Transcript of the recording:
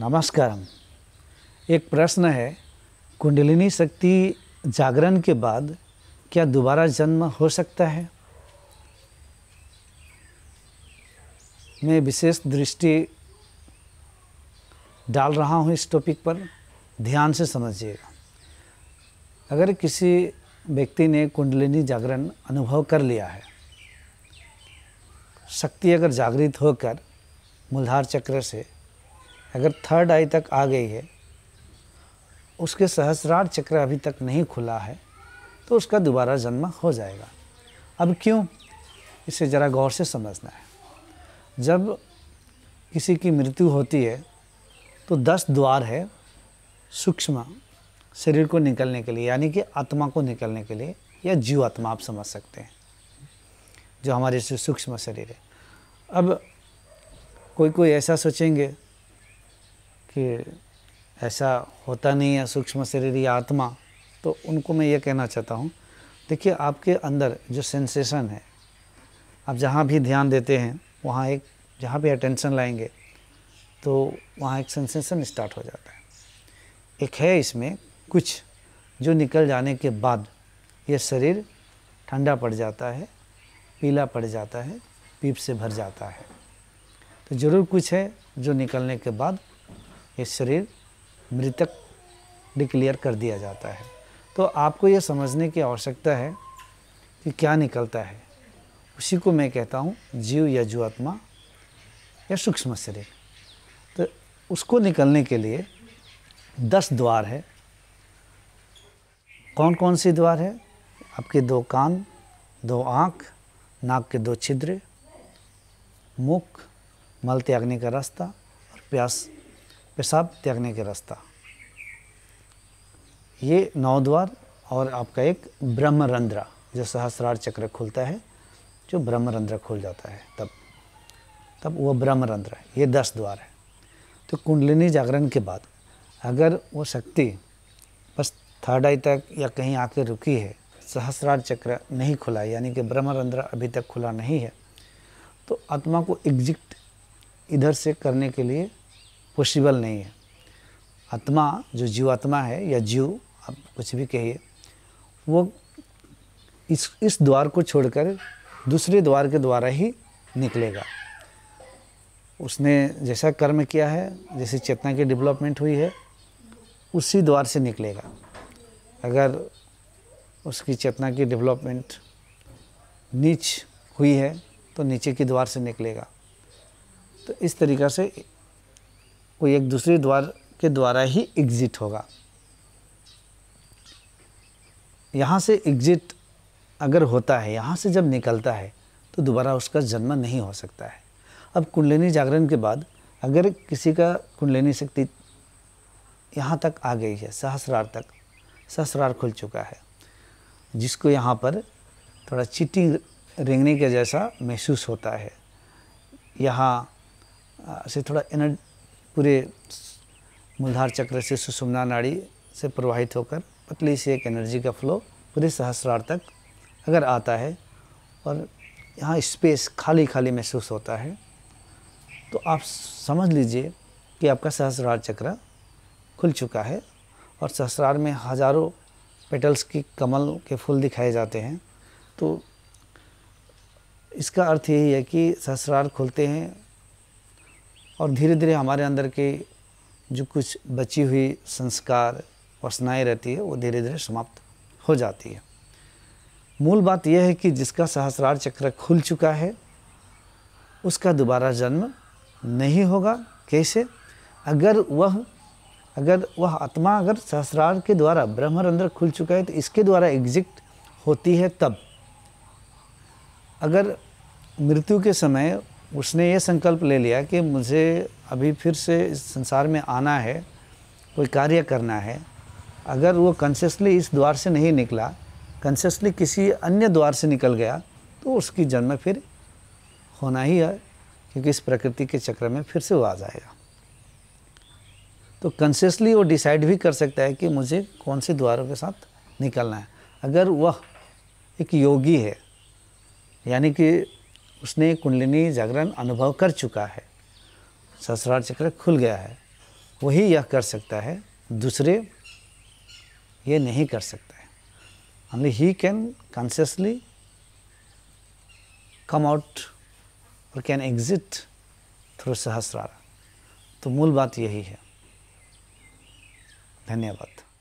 नमस्कारम एक प्रश्न है कुंडलिनी शक्ति जागरण के बाद क्या दोबारा जन्म हो सकता है मैं विशेष दृष्टि डाल रहा हूँ इस टॉपिक पर ध्यान से समझिएगा अगर किसी व्यक्ति ने कुंडलिनी जागरण अनुभव कर लिया है शक्ति अगर जागृत होकर मूलधार चक्र से अगर थर्ड आई तक आ गई है उसके सहस्रार चक्र अभी तक नहीं खुला है तो उसका दोबारा जन्म हो जाएगा अब क्यों इसे ज़रा गौर से समझना है जब किसी की मृत्यु होती है तो दस द्वार है सूक्ष्म शरीर को निकलने के लिए यानी कि आत्मा को निकलने के लिए या जीव आत्मा आप समझ सकते हैं जो हमारे सूक्ष्म शरीर है अब कोई कोई ऐसा सोचेंगे कि ऐसा होता नहीं है सूक्ष्म शरीर या आत्मा तो उनको मैं ये कहना चाहता हूँ देखिए आपके अंदर जो सेंसेशन है आप जहाँ भी ध्यान देते हैं वहाँ एक जहाँ भी अटेंशन लाएंगे तो वहाँ एक सेंसेशन स्टार्ट हो जाता है एक है इसमें कुछ जो निकल जाने के बाद ये शरीर ठंडा पड़ जाता है पीला पड़ जाता है पीप से भर जाता है तो ज़रूर कुछ है जो निकलने के बाद ये शरीर मृतक डिक्लेयर कर दिया जाता है तो आपको ये समझने की आवश्यकता है कि क्या निकलता है उसी को मैं कहता हूँ जीव या जो आत्मा या सूक्ष्म शरीर तो उसको निकलने के लिए दस द्वार है कौन कौन सी द्वार है आपके दो कान दो आँख नाक के दो छिद्र मुख मल त्यागने का रास्ता और प्यास पेशाब त्यागने के रास्ता ये नौ द्वार और आपका एक ब्रह्मरंध्रा जो सहस्रार चक्र खुलता है जो ब्रह्मरंध्र खुल जाता है तब तब वो ब्रह्मरंध्र है ये दस द्वार है तो कुंडलिनी जागरण के बाद अगर वो शक्ति बस थर्ड आई तक या कहीं आके रुकी है सहस्रार चक्र नहीं खुला यानी कि ब्रह्मरंध्र अभी तक खुला नहीं है तो आत्मा को एग्जिट इधर से करने के लिए पॉसिबल नहीं है आत्मा जो जीवात्मा है या जीव आप कुछ भी कहिए वो इस इस द्वार को छोड़कर दूसरे द्वार के द्वारा ही निकलेगा उसने जैसा कर्म किया है जैसे चेतना की डेवलपमेंट हुई है उसी द्वार से निकलेगा अगर उसकी चेतना की डेवलपमेंट नीच हुई है तो नीचे की द्वार से निकलेगा तो इस तरीक़ा से वो एक दूसरे द्वार के द्वारा ही एग्ज़िट होगा यहाँ से एग्ज़िट अगर होता है यहाँ से जब निकलता है तो दोबारा उसका जन्म नहीं हो सकता है अब कुंडलिनी जागरण के बाद अगर किसी का कुंडलिनी शक्ति यहाँ तक आ गई है सहस्रार तक सहस्रार खुल चुका है जिसको यहाँ पर थोड़ा चिट्टी रेंगने के जैसा महसूस होता है यहाँ से थोड़ा एनर्जी पूरे मूलधार चक्र से सुषुम्ना नाड़ी से प्रवाहित होकर पतली से एक एनर्जी का फ्लो पूरे सहस्रार तक अगर आता है और यहाँ स्पेस खाली खाली महसूस होता है तो आप समझ लीजिए कि आपका सहस्रार चक्र खुल चुका है और सहस्रार में हज़ारों पेटल्स की कमल के फूल दिखाए जाते हैं तो इसका अर्थ यही है कि सहस्रार खुलते हैं और धीरे धीरे हमारे अंदर के जो कुछ बची हुई संस्कार वसनाएँ रहती है वो धीरे धीरे समाप्त हो जाती है मूल बात यह है कि जिसका सहस्रार चक्र खुल चुका है उसका दोबारा जन्म नहीं होगा कैसे अगर वह अगर वह आत्मा अगर सहस्रार के द्वारा ब्रह्मरंध्र खुल चुका है तो इसके द्वारा एग्जिट होती है तब अगर मृत्यु के समय उसने ये संकल्प ले लिया कि मुझे अभी फिर से इस संसार में आना है कोई कार्य करना है अगर वो कंसियसली इस द्वार से नहीं निकला कंसियसली किसी अन्य द्वार से निकल गया तो उसकी जन्म फिर होना ही है क्योंकि इस प्रकृति के चक्र में फिर से वो आ जाएगा तो कंसियसली वो डिसाइड भी कर सकता है कि मुझे कौन से द्वारों के साथ निकलना है अगर वह एक योगी है यानी कि उसने कुंडलिनी जागरण अनुभव कर चुका है ससुराल चक्र खुल गया है वही यह कर सकता है दूसरे ये नहीं कर सकता है only he can consciously come out और कैन एग्जिट थ्रू सहस्रार तो मूल बात यही है धन्यवाद